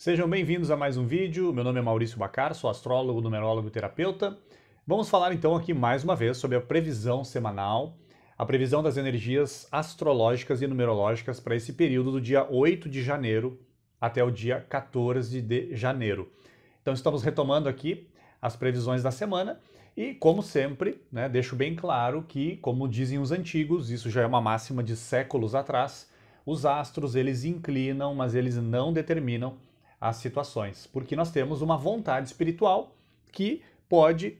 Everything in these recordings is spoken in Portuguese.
Sejam bem-vindos a mais um vídeo. Meu nome é Maurício Bacar, sou astrólogo, numerólogo e terapeuta. Vamos falar então aqui mais uma vez sobre a previsão semanal, a previsão das energias astrológicas e numerológicas para esse período do dia 8 de janeiro até o dia 14 de janeiro. Então estamos retomando aqui as previsões da semana e, como sempre, né, deixo bem claro que, como dizem os antigos, isso já é uma máxima de séculos atrás, os astros eles inclinam, mas eles não determinam as situações, porque nós temos uma vontade espiritual que pode,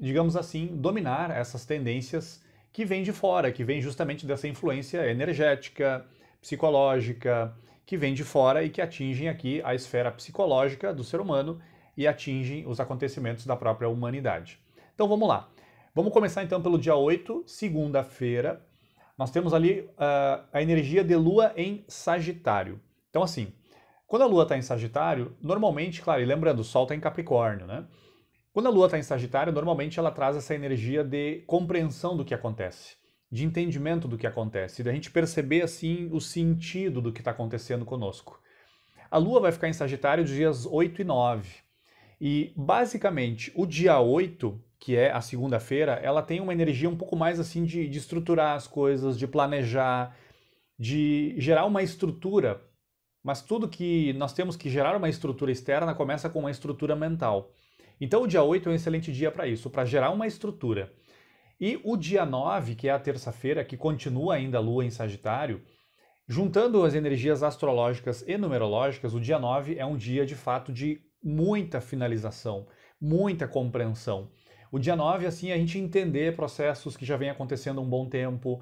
digamos assim, dominar essas tendências que vêm de fora, que vêm justamente dessa influência energética, psicológica, que vem de fora e que atingem aqui a esfera psicológica do ser humano e atingem os acontecimentos da própria humanidade. Então vamos lá. Vamos começar então pelo dia 8, segunda-feira. Nós temos ali uh, a energia de Lua em Sagitário. Então, assim, quando a Lua está em Sagitário, normalmente, claro, e lembrando, o Sol está em Capricórnio, né? Quando a Lua está em Sagitário, normalmente ela traz essa energia de compreensão do que acontece, de entendimento do que acontece, da gente perceber assim o sentido do que está acontecendo conosco. A Lua vai ficar em Sagitário dos dias 8 e 9. E basicamente o dia 8, que é a segunda-feira, ela tem uma energia um pouco mais assim de, de estruturar as coisas, de planejar, de gerar uma estrutura mas tudo que nós temos que gerar uma estrutura externa começa com uma estrutura mental. Então o dia 8 é um excelente dia para isso, para gerar uma estrutura. E o dia 9, que é a terça-feira, que continua ainda a lua em Sagitário, juntando as energias astrológicas e numerológicas, o dia 9 é um dia de fato de muita finalização, muita compreensão. O dia 9, assim, é a gente entender processos que já vem acontecendo há um bom tempo,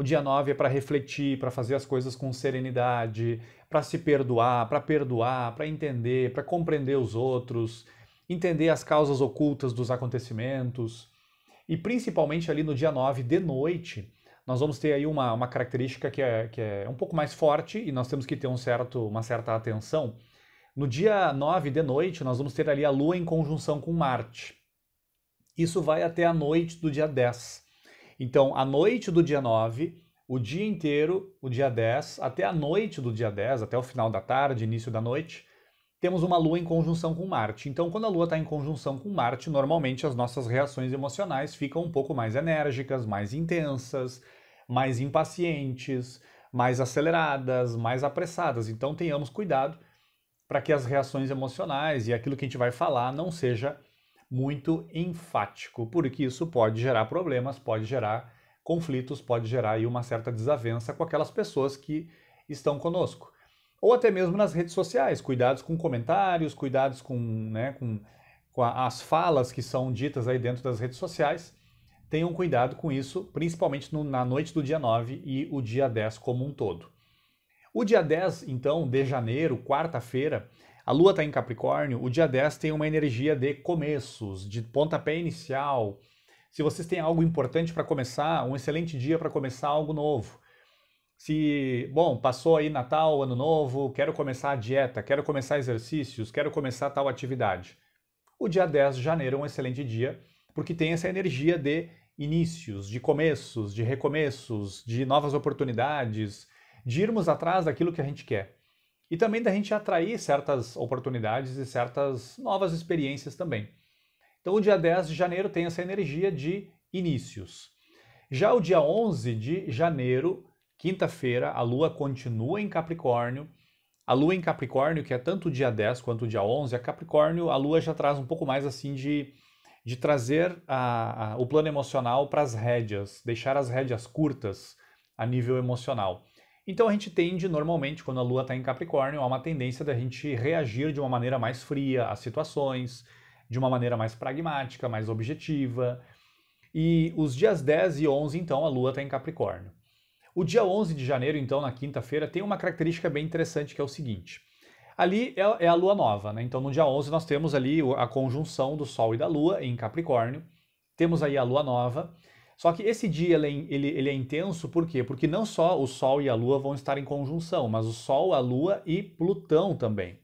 o dia 9 é para refletir, para fazer as coisas com serenidade, para se perdoar, para perdoar, para entender, para compreender os outros, entender as causas ocultas dos acontecimentos. E principalmente ali no dia 9 de noite, nós vamos ter aí uma, uma característica que é, que é um pouco mais forte e nós temos que ter um certo, uma certa atenção. No dia 9 de noite, nós vamos ter ali a Lua em conjunção com Marte. Isso vai até a noite do dia 10. Então, a noite do dia 9, o dia inteiro, o dia 10, até a noite do dia 10, até o final da tarde, início da noite, temos uma lua em conjunção com Marte. Então, quando a lua está em conjunção com Marte, normalmente as nossas reações emocionais ficam um pouco mais enérgicas, mais intensas, mais impacientes, mais aceleradas, mais apressadas. Então, tenhamos cuidado para que as reações emocionais e aquilo que a gente vai falar não seja muito enfático, porque isso pode gerar problemas, pode gerar conflitos, pode gerar aí uma certa desavença com aquelas pessoas que estão conosco. Ou até mesmo nas redes sociais, cuidados com comentários, cuidados com, né, com, com a, as falas que são ditas aí dentro das redes sociais. Tenham cuidado com isso, principalmente no, na noite do dia 9 e o dia 10 como um todo. O dia 10, então, de janeiro, quarta-feira, a lua está em Capricórnio, o dia 10 tem uma energia de começos, de pontapé inicial. Se vocês têm algo importante para começar, um excelente dia para começar algo novo. Se, bom, passou aí Natal, Ano Novo, quero começar a dieta, quero começar exercícios, quero começar tal atividade. O dia 10 de janeiro é um excelente dia, porque tem essa energia de inícios, de começos, de recomeços, de novas oportunidades, de irmos atrás daquilo que a gente quer e também da gente atrair certas oportunidades e certas novas experiências também. Então, o dia 10 de janeiro tem essa energia de inícios. Já o dia 11 de janeiro, quinta-feira, a lua continua em Capricórnio. A lua em Capricórnio, que é tanto o dia 10 quanto o dia 11, a Capricórnio, a lua já traz um pouco mais assim de, de trazer a, a, o plano emocional para as rédeas, deixar as rédeas curtas a nível emocional. Então a gente tende, normalmente, quando a Lua está em Capricórnio, há uma tendência da gente reagir de uma maneira mais fria às situações, de uma maneira mais pragmática, mais objetiva. E os dias 10 e 11, então, a Lua está em Capricórnio. O dia 11 de janeiro, então, na quinta-feira, tem uma característica bem interessante que é o seguinte. Ali é, é a Lua nova, né? Então, no dia 11, nós temos ali a conjunção do Sol e da Lua em Capricórnio. Temos aí a Lua nova. Só que esse dia ele é, ele, ele é intenso, por quê? Porque não só o Sol e a Lua vão estar em conjunção, mas o Sol, a Lua e Plutão também.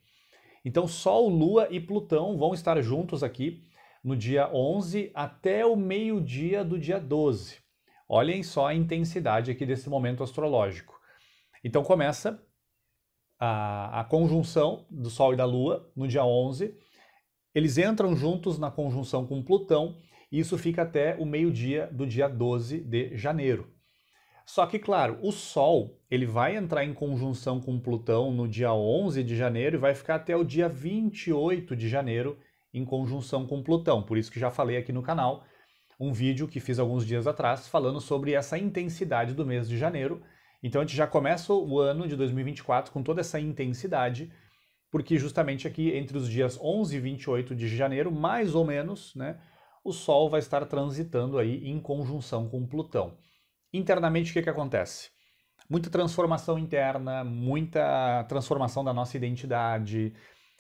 Então, Sol, Lua e Plutão vão estar juntos aqui no dia 11 até o meio-dia do dia 12. Olhem só a intensidade aqui desse momento astrológico. Então, começa a, a conjunção do Sol e da Lua no dia 11. Eles entram juntos na conjunção com Plutão e isso fica até o meio-dia do dia 12 de janeiro. Só que, claro, o Sol ele vai entrar em conjunção com Plutão no dia 11 de janeiro e vai ficar até o dia 28 de janeiro em conjunção com Plutão. Por isso que já falei aqui no canal um vídeo que fiz alguns dias atrás falando sobre essa intensidade do mês de janeiro. Então a gente já começa o ano de 2024 com toda essa intensidade, porque justamente aqui entre os dias 11 e 28 de janeiro, mais ou menos, né, o Sol vai estar transitando aí em conjunção com Plutão. Internamente, o que, que acontece? Muita transformação interna, muita transformação da nossa identidade,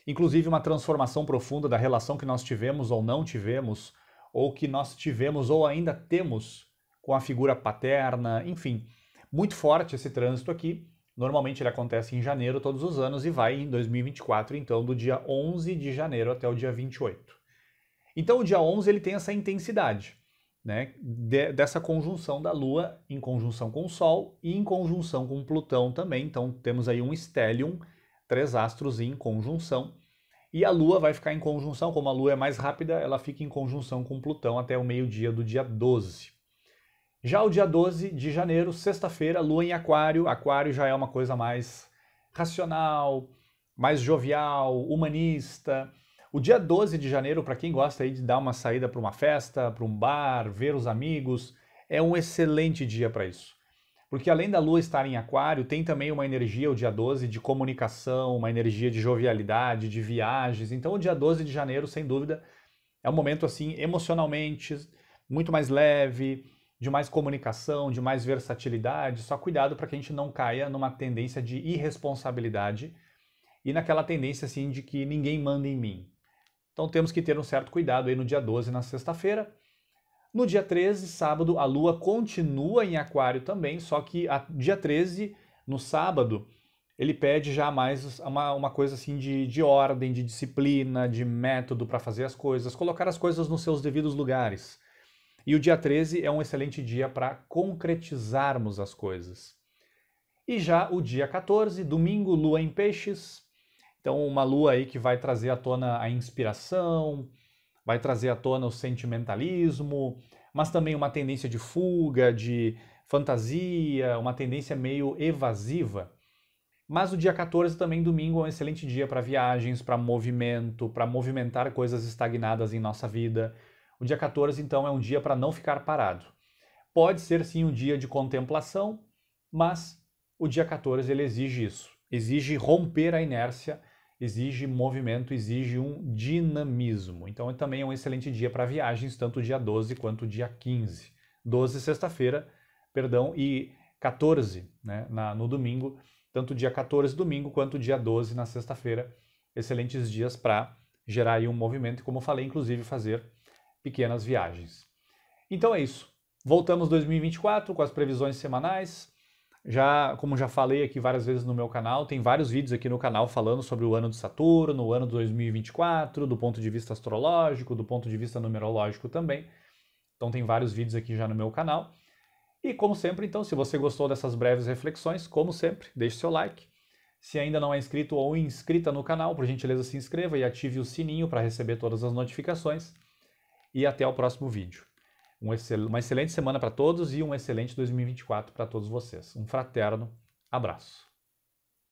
inclusive uma transformação profunda da relação que nós tivemos ou não tivemos, ou que nós tivemos ou ainda temos com a figura paterna, enfim. Muito forte esse trânsito aqui. Normalmente ele acontece em janeiro todos os anos e vai em 2024, então, do dia 11 de janeiro até o dia 28. Então o dia 11 ele tem essa intensidade, né, de, dessa conjunção da Lua em conjunção com o Sol e em conjunção com Plutão também. Então temos aí um stellium, três astros em conjunção. E a Lua vai ficar em conjunção, como a Lua é mais rápida, ela fica em conjunção com Plutão até o meio-dia do dia 12. Já o dia 12 de janeiro, sexta-feira, Lua em Aquário. Aquário já é uma coisa mais racional, mais jovial, humanista, o dia 12 de janeiro, para quem gosta aí de dar uma saída para uma festa, para um bar, ver os amigos, é um excelente dia para isso. Porque além da lua estar em aquário, tem também uma energia, o dia 12, de comunicação, uma energia de jovialidade, de viagens. Então, o dia 12 de janeiro, sem dúvida, é um momento assim, emocionalmente, muito mais leve, de mais comunicação, de mais versatilidade. Só cuidado para que a gente não caia numa tendência de irresponsabilidade e naquela tendência assim de que ninguém manda em mim. Então temos que ter um certo cuidado aí no dia 12, na sexta-feira. No dia 13, sábado, a Lua continua em Aquário também, só que a, dia 13, no sábado, ele pede já mais uma, uma coisa assim de, de ordem, de disciplina, de método para fazer as coisas, colocar as coisas nos seus devidos lugares. E o dia 13 é um excelente dia para concretizarmos as coisas. E já o dia 14, domingo, lua em peixes, então, uma lua aí que vai trazer à tona a inspiração, vai trazer à tona o sentimentalismo, mas também uma tendência de fuga, de fantasia, uma tendência meio evasiva. Mas o dia 14 também domingo é um excelente dia para viagens, para movimento, para movimentar coisas estagnadas em nossa vida. O dia 14 então é um dia para não ficar parado. Pode ser sim um dia de contemplação, mas o dia 14 ele exige isso. Exige romper a inércia exige movimento, exige um dinamismo. Então também é um excelente dia para viagens, tanto dia 12 quanto dia 15. 12 sexta-feira, perdão, e 14 né, na, no domingo, tanto dia 14 domingo quanto dia 12 na sexta-feira. Excelentes dias para gerar aí um movimento e, como falei, inclusive fazer pequenas viagens. Então é isso. Voltamos 2024 com as previsões semanais. Já, como já falei aqui várias vezes no meu canal, tem vários vídeos aqui no canal falando sobre o ano de Saturno, o ano de 2024, do ponto de vista astrológico, do ponto de vista numerológico também. Então tem vários vídeos aqui já no meu canal. E como sempre, então, se você gostou dessas breves reflexões, como sempre, deixe seu like. Se ainda não é inscrito ou inscrita no canal, por gentileza se inscreva e ative o sininho para receber todas as notificações. E até o próximo vídeo. Um excel uma excelente semana para todos e um excelente 2024 para todos vocês. Um fraterno abraço.